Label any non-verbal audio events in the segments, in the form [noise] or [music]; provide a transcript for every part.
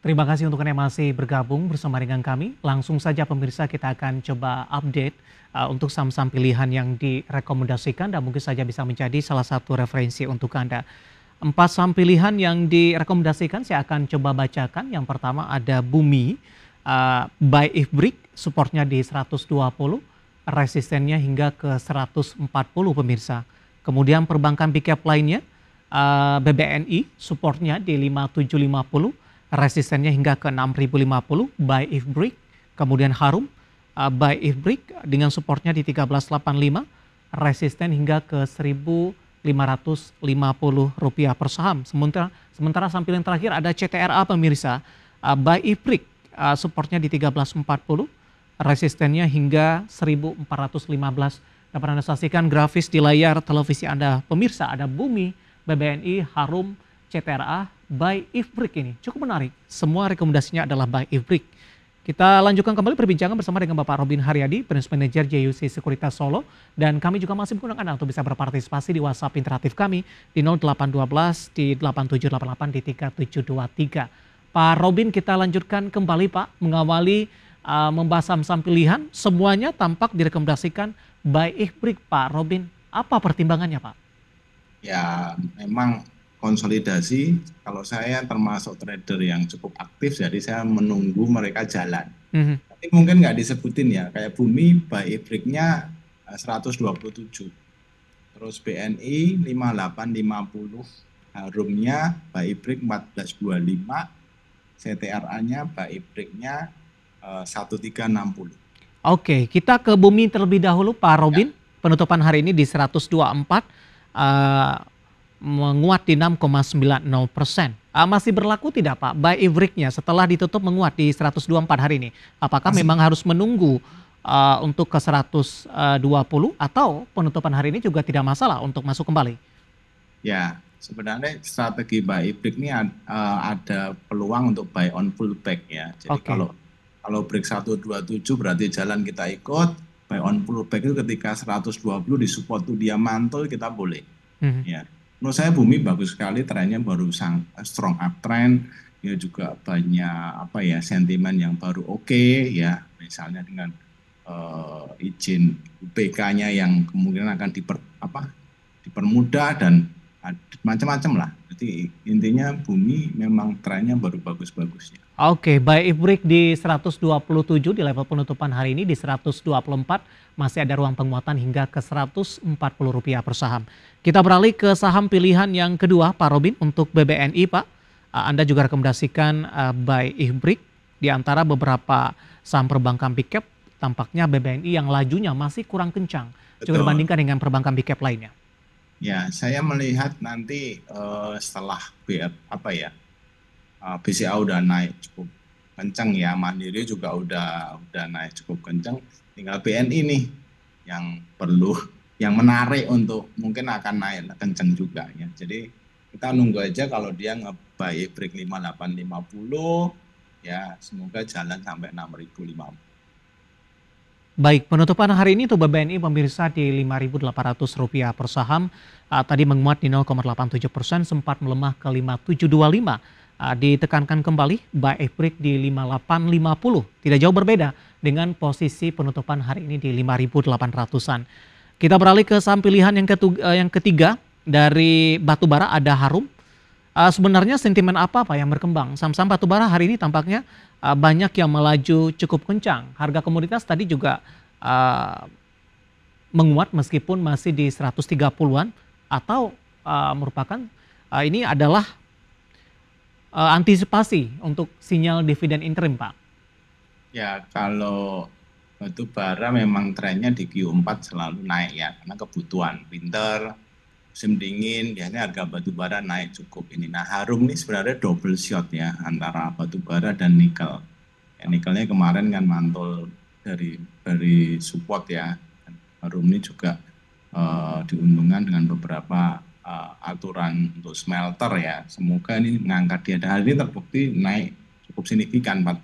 Terima kasih untuk Anda yang masih bergabung bersama dengan kami. Langsung saja pemirsa kita akan coba update uh, untuk saham-saham pilihan yang direkomendasikan dan mungkin saja bisa menjadi salah satu referensi untuk Anda. Empat saham pilihan yang direkomendasikan saya akan coba bacakan. Yang pertama ada Bumi uh, by Ifbrick, supportnya di 120, resistennya hingga ke 140 pemirsa. Kemudian perbankan big lainnya uh, BBNI, supportnya di 5750 resistennya hingga ke 6050 by if break, kemudian harum uh, by if break dengan supportnya di 1385, resisten hingga ke 1550 rupiah per saham. Sementara sementara yang terakhir ada CTRA pemirsa uh, by if break uh, supportnya di 1340, resistennya hingga 1415. Dapat Anda saksikan grafis di layar televisi Anda pemirsa ada Bumi, BBNI, Harum, CTRA, By Ifrik ini cukup menarik. Semua rekomendasinya adalah by Ifrik. Kita lanjutkan kembali perbincangan bersama dengan Bapak Robin Haryadi, Business Manager JUC Sekuritas Solo. Dan kami juga masih mengundang Anda untuk bisa berpartisipasi di WhatsApp interaktif kami di 0812 di 8788 di 3723. Pak Robin kita lanjutkan kembali Pak mengawali uh, membahas saham-saham pilihan. Semuanya tampak direkomendasikan by Ifrik, Pak Robin. Apa pertimbangannya Pak? Ya memang konsolidasi kalau saya termasuk trader yang cukup aktif jadi saya menunggu mereka jalan mm-hmm. tapi mungkin nggak disebutin ya kayak bumi buy breaknya 127 terus BNI 5850 harumnya buy break 1425 CTRA-nya buy breaknya uh, 1360 Oke, kita ke bumi terlebih dahulu Pak Robin. Ya. Penutupan hari ini di 124. Uh, menguat di 6,90 persen. Uh, masih berlaku tidak Pak buy average-nya setelah ditutup menguat di 124 hari ini? Apakah masih. memang harus menunggu uh, untuk ke 120 ah, atau penutupan hari ini juga tidak masalah untuk masuk kembali? Ya, sebenarnya strategi buy break ini ada, uh, ada peluang untuk buy on pullback ya. Jadi okay. kalau kalau break 127 berarti jalan kita ikut, buy on pullback itu ketika 120 di support tuh dia mantul kita boleh. Mm -hmm. Ya menurut saya bumi bagus sekali trennya baru sang, eh, strong uptrend ya juga banyak apa ya sentimen yang baru oke okay, ya misalnya dengan uh, izin UPK-nya yang kemungkinan akan diper apa dipermudah dan macam-macam lah. Jadi intinya bumi memang trennya baru bagus-bagusnya. Oke, baik break di 127 di level penutupan hari ini di 124 masih ada ruang penguatan hingga ke 140 rupiah per saham. Kita beralih ke saham pilihan yang kedua Pak Robin untuk BBNI Pak. Ah, Anda juga rekomendasikan uh, by Ihbrik di antara beberapa saham perbankan big cap tampaknya BBNI yang lajunya masih kurang kencang Coba jika dibandingkan dengan perbankan big cap lainnya. Ya, saya melihat nanti uh, setelah BF apa ya uh, eh, BCA udah naik cukup kencang ya, Mandiri juga udah udah naik cukup kencang, tinggal BNI nih yang perlu yang menarik untuk mungkin akan naik kencang juga ya. Jadi kita nunggu aja kalau dia ngebayi break 5850 ya semoga jalan sampai 6050 Baik, penutupan hari ini tuh BNI pemirsa di Rp5.800 per saham uh, tadi menguat di 0,87 persen sempat melemah ke 5725. Uh, ah, ditekankan kembali buy break di 5850. Tidak jauh berbeda dengan posisi penutupan hari ini di 5.800-an. Kita beralih ke saham pilihan yang eh, ketiga dari batubara ada Harum uh, sebenarnya sentimen apa Pak yang berkembang? Saham-saham batubara hari ini tampaknya uh, banyak yang melaju cukup kencang. Harga komoditas tadi juga uh, menguat meskipun masih di 130-an atau uh, merupakan uh, ini adalah uh, antisipasi untuk sinyal dividen interim Pak? Ya kalau batubara memang trennya di Q4 selalu naik ya karena kebutuhan winter musim dingin biasanya harga batu bara naik cukup ini. Nah harum ini sebenarnya double shot ya antara batu bara dan nikel. Ya, nikelnya kemarin kan mantul dari dari support ya. Harum ini juga uh, diuntungkan dengan beberapa uh, aturan untuk smelter ya. Semoga ini mengangkat dia. Dan hari ini terbukti naik cukup signifikan 4%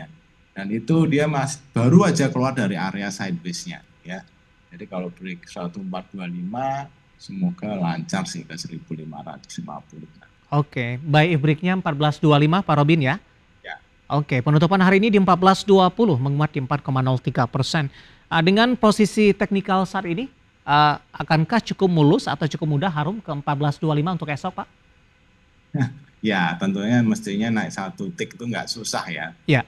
ya. Dan itu dia mas baru aja keluar dari area sideways-nya ya. Jadi kalau break 1425 semoga lancar sih ke 1550. Oke, okay. buy breaknya 1425 Pak Robin ya? Ya. Oke, okay. penutupan hari ini di 1420 menguat di 4,03 persen. Ah, dengan posisi teknikal saat ini, ah, akankah cukup mulus atau cukup mudah harum ke 1425 untuk esok Pak? [laughs] Ya, tentunya mestinya naik satu tik itu nggak susah ya. Ya.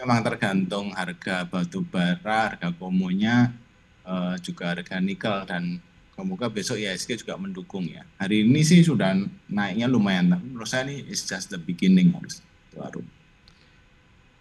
Memang tergantung harga batu bara, harga komonya, uh, juga harga nikel dan semoga besok ISG juga mendukung ya. Hari ini sih sudah naiknya lumayan, menurut saya ini is just the beginning harus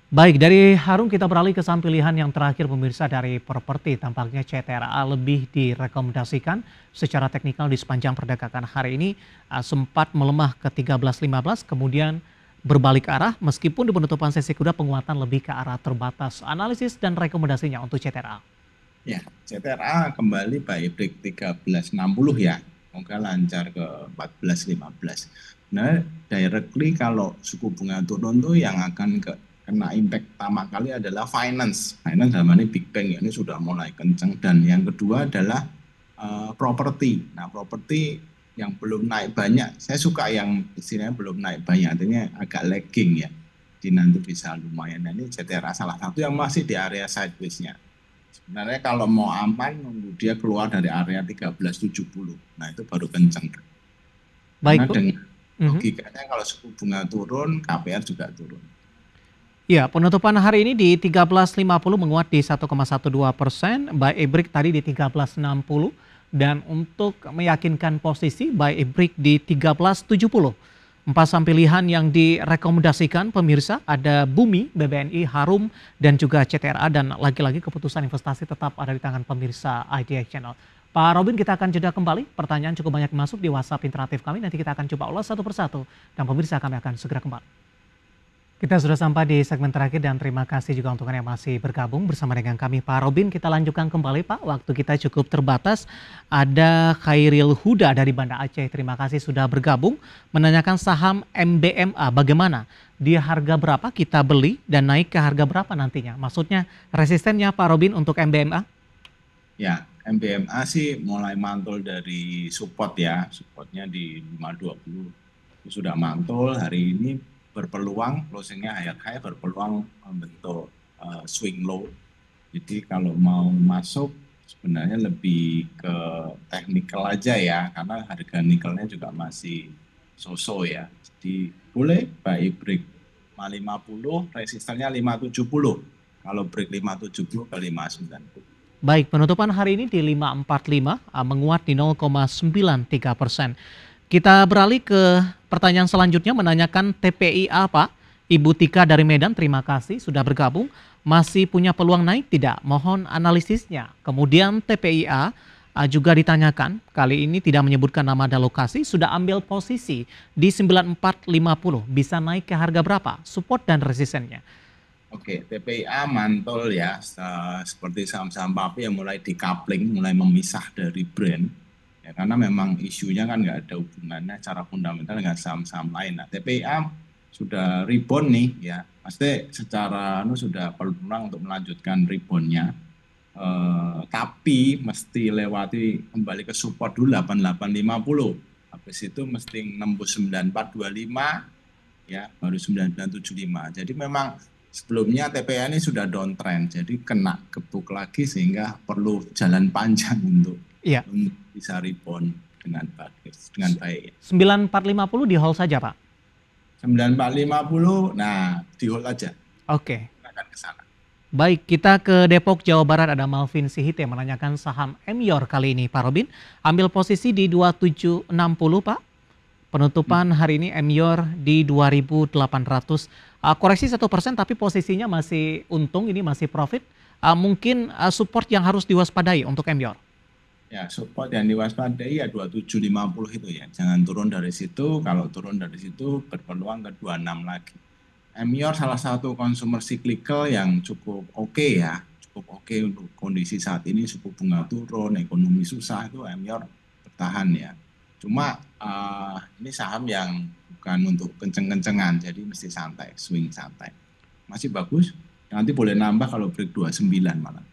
Baik, dari Harum kita beralih ke saham pilihan yang terakhir pemirsa dari properti. Tampaknya CTRA lebih direkomendasikan secara teknikal di sepanjang perdagangan hari ini ah, sempat melemah ke 13.15 kemudian berbalik arah meskipun di penutupan sesi kuda penguatan lebih ke arah terbatas. Analisis dan rekomendasinya untuk CTRA. Ya, CTRA kembali by break 1360 ya. Semoga lancar ke 1415. Nah, directly kalau suku bunga turun tuh yang akan ke kena impact pertama kali adalah finance. Finance dalam ini Big Bang ya, ini sudah mulai kenceng dan yang kedua adalah uh, properti. Nah, properti yang belum naik banyak. Saya suka yang istilahnya belum naik banyak, artinya agak lagging ya. Jadi nanti bisa lumayan. Nah, ini CTRA salah satu yang masih di area sideways-nya. Sebenarnya kalau mau aman nunggu dia keluar dari area 1370. Nah, itu baru kenceng. Baik. Karena dengan mhm. logikanya kalau suku bunga turun, KPR juga turun. Ya, penutupan hari ini di 13.50 menguat di 1,12 persen, by Ebrick tadi di 13.60 dan untuk meyakinkan posisi by Ebrick di 13.70. Empat saham pilihan yang direkomendasikan pemirsa ada Bumi, BBNI, Harum, dan juga CTRA. Dan lagi-lagi keputusan investasi tetap ada di tangan pemirsa IDX Channel. Pak Robin kita akan jeda kembali. Pertanyaan cukup banyak masuk di WhatsApp interaktif kami. Nanti kita akan coba ulas satu persatu. Dan pemirsa kami akan segera kembali. Kita sudah sampai di segmen terakhir dan terima kasih juga untuk yang masih bergabung bersama dengan kami Pak Robin. Kita lanjutkan kembali Pak, waktu kita cukup terbatas. Ada Khairil Huda dari Banda Aceh, terima kasih sudah bergabung menanyakan saham MBMA bagaimana? Di harga berapa kita beli dan naik ke harga berapa nantinya? Maksudnya resistennya Pak Robin untuk MBMA? Ya, MBMA sih mulai mantul dari support ya, supportnya di 520 sudah mantul hari ini berpeluang closingnya ayat high berpeluang membentuk uh, swing low. Jadi kalau mau masuk sebenarnya lebih ke technical aja ya karena harga nikelnya juga masih so-so ya. Jadi boleh baik break 550 resistennya 570 kalau break 570 ke 590. Baik, penutupan hari ini di 545 menguat di 0,93 persen. Kita beralih ke Pertanyaan selanjutnya menanyakan TPI apa? Ibu Tika dari Medan, terima kasih sudah bergabung. Masih punya peluang naik tidak? Mohon analisisnya. Kemudian TPIA eh, juga ditanyakan, kali ini tidak menyebutkan nama dan lokasi, sudah ambil posisi di 9450. Bisa naik ke harga berapa? Support dan resistennya. Oke, TPIA mantul ya, eh, seperti saham-saham papi yang mulai dikapling mulai memisah dari brand ya, karena memang isunya kan nggak ada hubungannya cara fundamental dengan saham-saham lain. Nah, TPA sudah rebound nih ya, pasti secara nu sudah peluang untuk melanjutkan reboundnya. E, tapi mesti lewati kembali ke support dulu 8850. Habis itu mesti nembus 9425 ya, baru 9975. Jadi memang sebelumnya TPA ini sudah downtrend, jadi kena gebuk lagi sehingga perlu jalan panjang untuk Iya. Bisa rebound dengan baik. Dengan baik. 9450 di hold saja, Pak. 9450. Nah, di hold aja. Oke. Okay. Akan ke sana. Baik, kita ke Depok, Jawa Barat. Ada Malvin Sihit yang menanyakan saham Emior kali ini, Pak Robin. Ambil posisi di 2760, Pak. Penutupan hari ini Emior di 2800. Uh, ah, koreksi 1% tapi posisinya masih untung, ini masih profit. Uh, mungkin uh, support yang harus diwaspadai untuk Emior. Ya, support yang diwaspadai ya 2750 itu ya. Jangan turun dari situ, kalau turun dari situ berpeluang ke 26 lagi. Emior salah satu consumer cyclical yang cukup oke okay ya, cukup oke okay untuk kondisi saat ini suku bunga turun, ekonomi susah itu Emior bertahan ya. Cuma uh, ini saham yang bukan untuk kenceng-kencengan, jadi mesti santai, swing santai. Masih bagus, nanti boleh nambah kalau break 29 malam.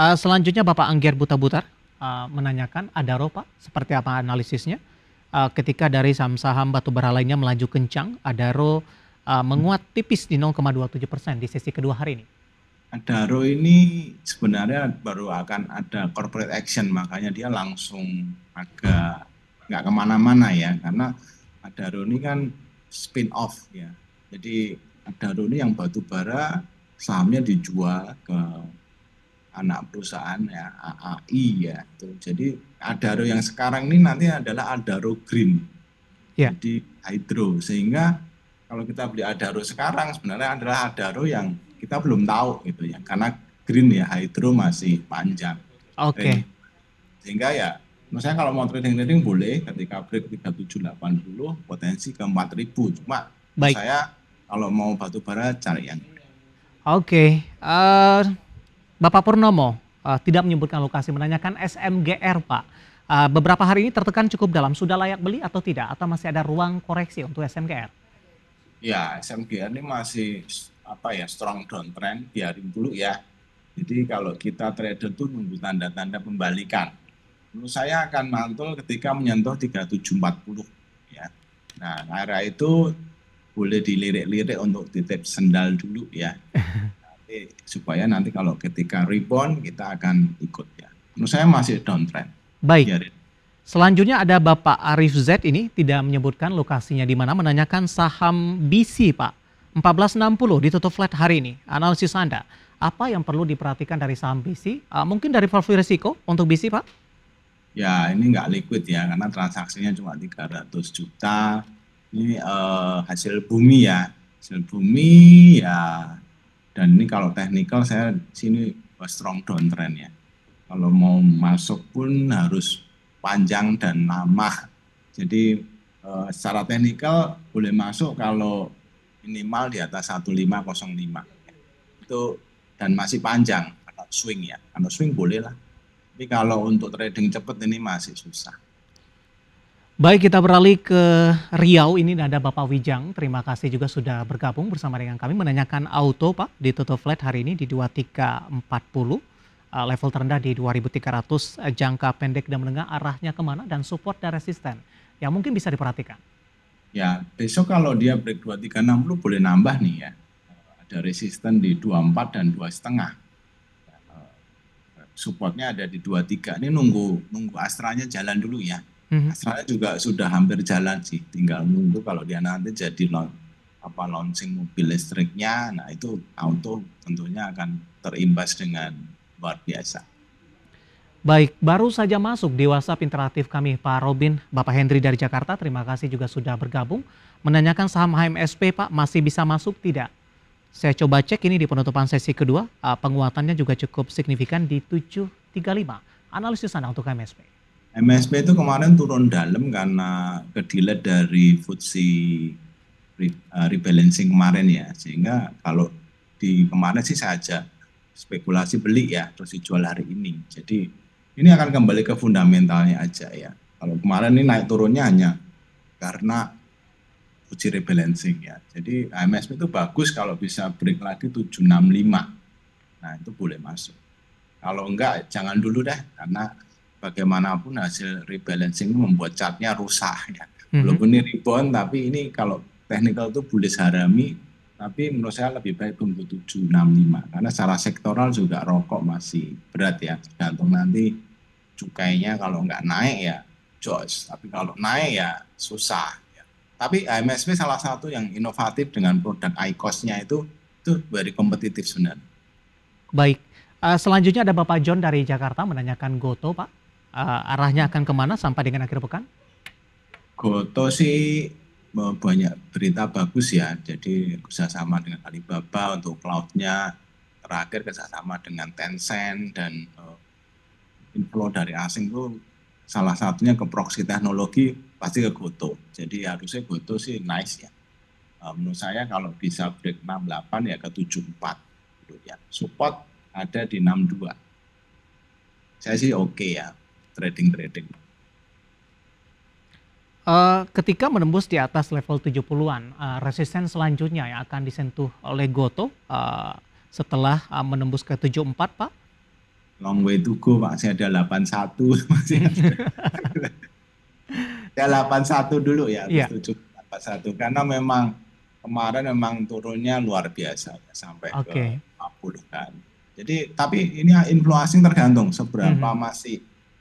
Uh, selanjutnya Bapak Angger Buta-Butar uh, menanyakan ada Pak seperti apa analisisnya uh, ketika dari saham-saham batubara lainnya melaju kencang, Adaro uh, menguat tipis di 0,27 persen di sesi kedua hari ini. Adaro ini sebenarnya baru akan ada corporate action, makanya dia langsung agak nggak kemana-mana ya, karena Adaro ini kan spin off ya. Jadi Adaro ini yang batu bara sahamnya dijual ke anak perusahaan ya AAI ya itu. Jadi Adaro yang sekarang ini nanti adalah Adaro Green. Ya. Jadi hydro sehingga kalau kita beli Adaro sekarang sebenarnya adalah Adaro yang kita belum tahu gitu ya karena green ya hydro masih panjang. Oke. Okay. sehingga ya misalnya kalau mau trading trading boleh ketika break tiga tujuh delapan puluh potensi ke ribu cuma Baik. saya kalau mau batu bara cari yang Oke. Okay. Uh eh, Bapak Purnomo uh, tidak menyebutkan lokasi, menanyakan SMGR Pak. Uh, beberapa hari ini tertekan cukup dalam, sudah layak beli atau tidak? Atau masih ada ruang koreksi untuk SMGR? Ya, SMGR ini masih apa ya strong downtrend, biarin dulu ya. Jadi kalau kita trader tuh nunggu tanda-tanda pembalikan. Menurut saya akan mantul ketika menyentuh 3740 ya. Nah, arah itu boleh dilirik-lirik untuk titip sendal dulu ya. [laughs] nanti supaya nanti kalau ketika rebound kita akan ikut ya. Menurut saya masih downtrend. Baik. Biarin. Selanjutnya ada Bapak Arif Z ini tidak menyebutkan lokasinya di mana menanyakan saham BC Pak. 1460 ditutup flat hari ini. Analisis Anda, apa yang perlu diperhatikan dari saham BC? Uh, ah, mungkin dari profil risiko untuk BC Pak? Ya ini nggak liquid ya karena transaksinya cuma 300 juta. Ini uh, hasil bumi ya. Hasil bumi ya dan ini kalau technical saya sini strong downtrend ya. Kalau mau masuk pun harus panjang dan lama. Jadi uh, secara technical boleh masuk kalau minimal di atas 1505 itu dan masih panjang atau swing ya kalau swing boleh lah tapi kalau untuk trading cepat ini masih susah Baik, kita beralih ke Riau. Ini ada Bapak Wijang. Terima kasih juga sudah bergabung bersama dengan kami menanyakan auto Pak di Toto Flat hari ini di 2340 eh, level terendah di 2300 jangka pendek dan menengah arahnya kemana dan support dan resisten yang mungkin bisa diperhatikan. Ya, besok kalau dia break 2360 boleh nambah nih ya. Ada resisten di 24 dan setengah. Eh, eh, supportnya ada di 23. Ini nunggu nunggu astranya jalan dulu ya mm Saya juga sudah hampir jalan sih, tinggal nunggu kalau dia nanti jadi launch, apa launching mobil listriknya, nah itu auto tentunya akan terimbas dengan luar biasa. Baik, baru saja masuk di WhatsApp interaktif kami Pak Robin, Bapak Hendri dari Jakarta. Terima kasih juga sudah bergabung. Menanyakan saham HMSP Pak, masih bisa masuk tidak? Saya coba cek ini di penutupan sesi kedua, ah, penguatannya juga cukup signifikan di 735. Analisis Anda untuk HMSP. MSP itu kemarin turun dalam karena kedelai dari FTSE eh, rebalancing kemarin ya. Sehingga kalau di kemarin sih saja spekulasi beli ya terus dijual hari ini. Jadi ini akan kembali ke fundamentalnya aja ya. Kalau kemarin ini naik turunnya hanya karena uji rebalancing ya. Jadi MSP itu bagus kalau bisa break lagi 765. Nah, itu boleh masuk. Kalau enggak jangan dulu deh karena bagaimanapun hasil rebalancing membuat chartnya rusak ya. Mm-hmm. Walaupun ini rebound tapi ini kalau technical itu bullish harami tapi menurut saya lebih baik tunggu 765 karena secara sektoral juga rokok masih berat ya tergantung nanti cukainya kalau nggak naik ya joss, tapi kalau naik ya susah ya. tapi MSB salah satu yang inovatif dengan produk icost nya itu itu very kompetitif sebenarnya baik uh, selanjutnya ada Bapak John dari Jakarta menanyakan Goto Pak uh, arahnya akan kemana sampai dengan akhir pekan? Goto sih banyak berita bagus ya, jadi kerjasama dengan Alibaba untuk cloudnya, terakhir kerjasama dengan Tencent dan uh, inflow dari asing itu salah satunya ke proxy teknologi pasti ke Goto. Jadi harusnya Goto sih nice ya. Uh, menurut saya kalau bisa break 68 ya ke 74 gitu ya. Support ada di 62. Saya sih oke okay ya trading trading. Uh, eh, ketika menembus di atas level 70-an, uh, eh, resisten selanjutnya yang akan disentuh oleh Goto uh, setelah uh, menembus ke 74, Pak? Long way to go, Pak. [laughs] Masih ada 81, masih ada. 81 dulu ya, yeah. 71 karena memang kemarin memang turunnya luar biasa ya, sampai okay. ke 40 kan. Jadi tapi ini influencing tergantung seberapa mm -hmm. masih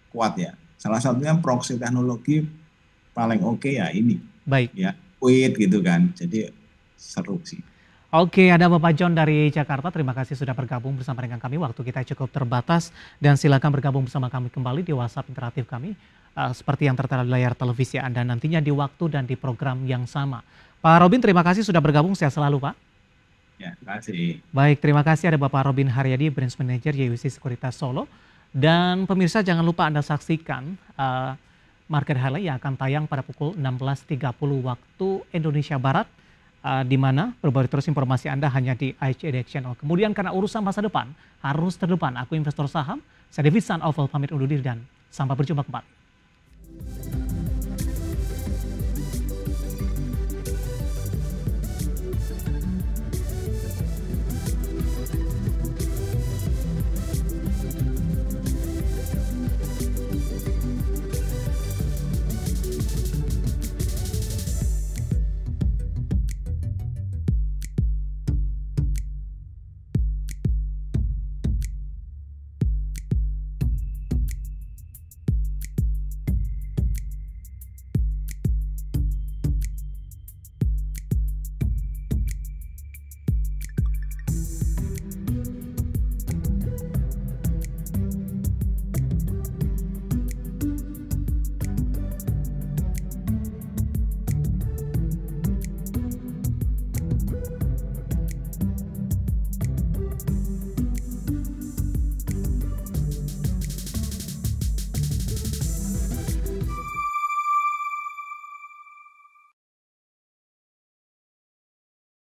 kuat ya. Salah satunya proxy teknologi paling oke okay ya ini. Baik. Ya, kuit gitu kan. Jadi seru sih. Oke, ada Bapak John dari Jakarta. Terima kasih sudah bergabung bersama dengan kami. Waktu kita cukup terbatas dan silakan bergabung bersama kami kembali di WhatsApp interaktif kami uh, seperti yang tertera di layar televisi Anda nantinya di waktu dan di program yang sama. Pak Robin, terima kasih sudah bergabung. Sehat selalu, Pak. Ya, terima kasih. Baik, terima kasih ada Bapak Robin Haryadi, Branch Manager YUC Sekuritas Solo. Dan pemirsa jangan lupa Anda saksikan uh, market highlight yang akan tayang pada pukul 16.30 waktu Indonesia Barat. Uh, di mana berbagai terus informasi Anda hanya di IHED Channel. Oh, kemudian karena urusan masa depan harus terdepan. Aku investor saham, saya David Oval pamit undur diri dan sampai berjumpa kembali.